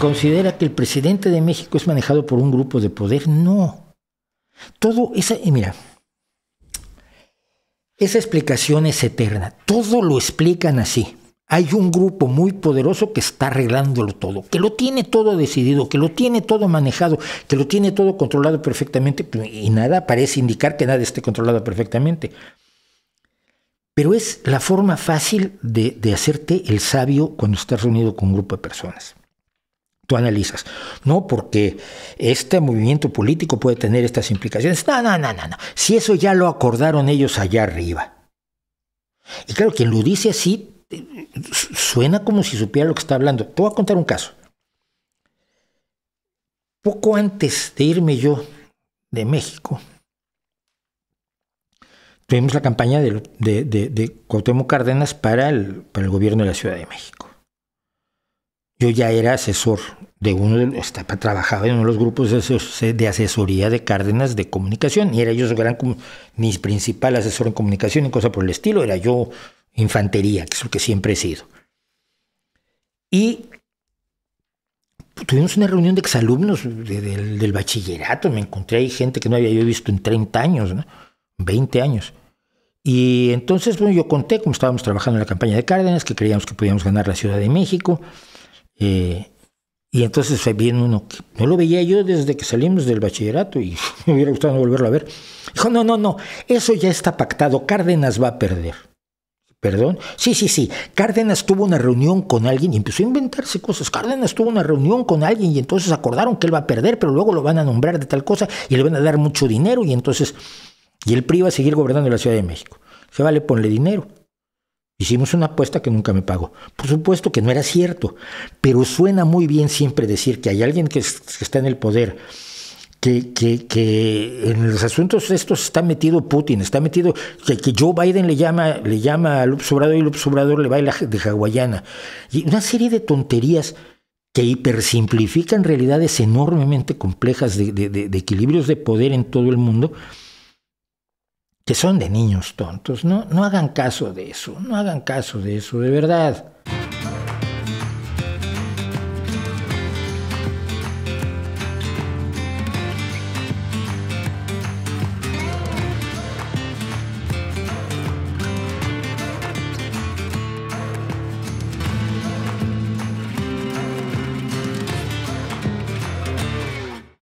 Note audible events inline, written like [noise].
considera que el presidente de México es manejado por un grupo de poder. No. Todo esa, mira, esa explicación es eterna. Todo lo explican así. Hay un grupo muy poderoso que está arreglándolo todo, que lo tiene todo decidido, que lo tiene todo manejado, que lo tiene todo controlado perfectamente, pues, y nada parece indicar que nada esté controlado perfectamente. Pero es la forma fácil de hacerte el sabio cuando estás reunido con un grupo de personas tú analizas, ¿no? Porque este movimiento político puede tener estas implicaciones. No, no, no, no, Si eso ya lo acordaron ellos allá arriba. Y claro, quien lo dice así suena como si supiera lo que está hablando. Te voy a contar un caso. Poco antes de irme yo de México, tuvimos la campaña de, de, Cárdenas para el gobierno de la Ciudad de México yo ya era asesor de uno de los, trabajaba en uno de los grupos de asesoría de Cárdenas de comunicación y era yo eran gran, mi principal asesor en comunicación y cosas por el estilo, era yo infantería, que es lo que siempre he sido. Y tuvimos una reunión de exalumnos del, bachillerato, me encontré ahí gente que no había yo visto en 30 años, ¿no? 20 años. Y entonces bueno, yo conté cómo estábamos trabajando en la campaña de Cárdenas, que creíamos que podíamos ganar la Ciudad de México, eh, y entonces viene uno, que no lo veía yo desde que salimos del bachillerato y [laughs] me hubiera gustado volverlo a ver. Dijo, no, no, no, eso ya está pactado, Cárdenas va a perder. ¿Perdón? Sí, sí, sí. Cárdenas tuvo una reunión con alguien y empezó a inventarse cosas. Cárdenas tuvo una reunión con alguien y entonces acordaron que él va a perder, pero luego lo van a nombrar de tal cosa y le van a dar mucho dinero y entonces... Y el PRI va a seguir gobernando la Ciudad de México. Se vale, ponle dinero. Hicimos una apuesta que nunca me pagó. Por supuesto que no era cierto, pero suena muy bien siempre decir que hay alguien que, está en el poder, que, que, que en los asuntos estos está metido Putin, está metido, que, que Joe Biden le llama, le llama a López Obrador y López Obrador le baila de hawaiana. Y una serie de tonterías que hipersimplifican realidades enormemente complejas de, de equilibrios de poder en todo el mundo que son de niños tontos. No, no hagan caso de eso, no hagan caso de eso, de verdad.